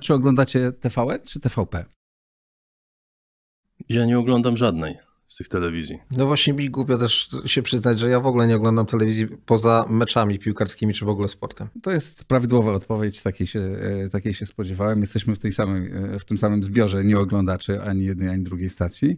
Czy oglądacie TVN czy TVP? Ja nie oglądam żadnej z tych telewizji. No właśnie mi głupio też się przyznać, że ja w ogóle nie oglądam telewizji poza meczami piłkarskimi czy w ogóle sportem. To jest prawidłowa odpowiedź, takiej się, e, takiej się spodziewałem. Jesteśmy w, tej samej, e, w tym samym zbiorze nie oglądaczy ani jednej, ani drugiej stacji.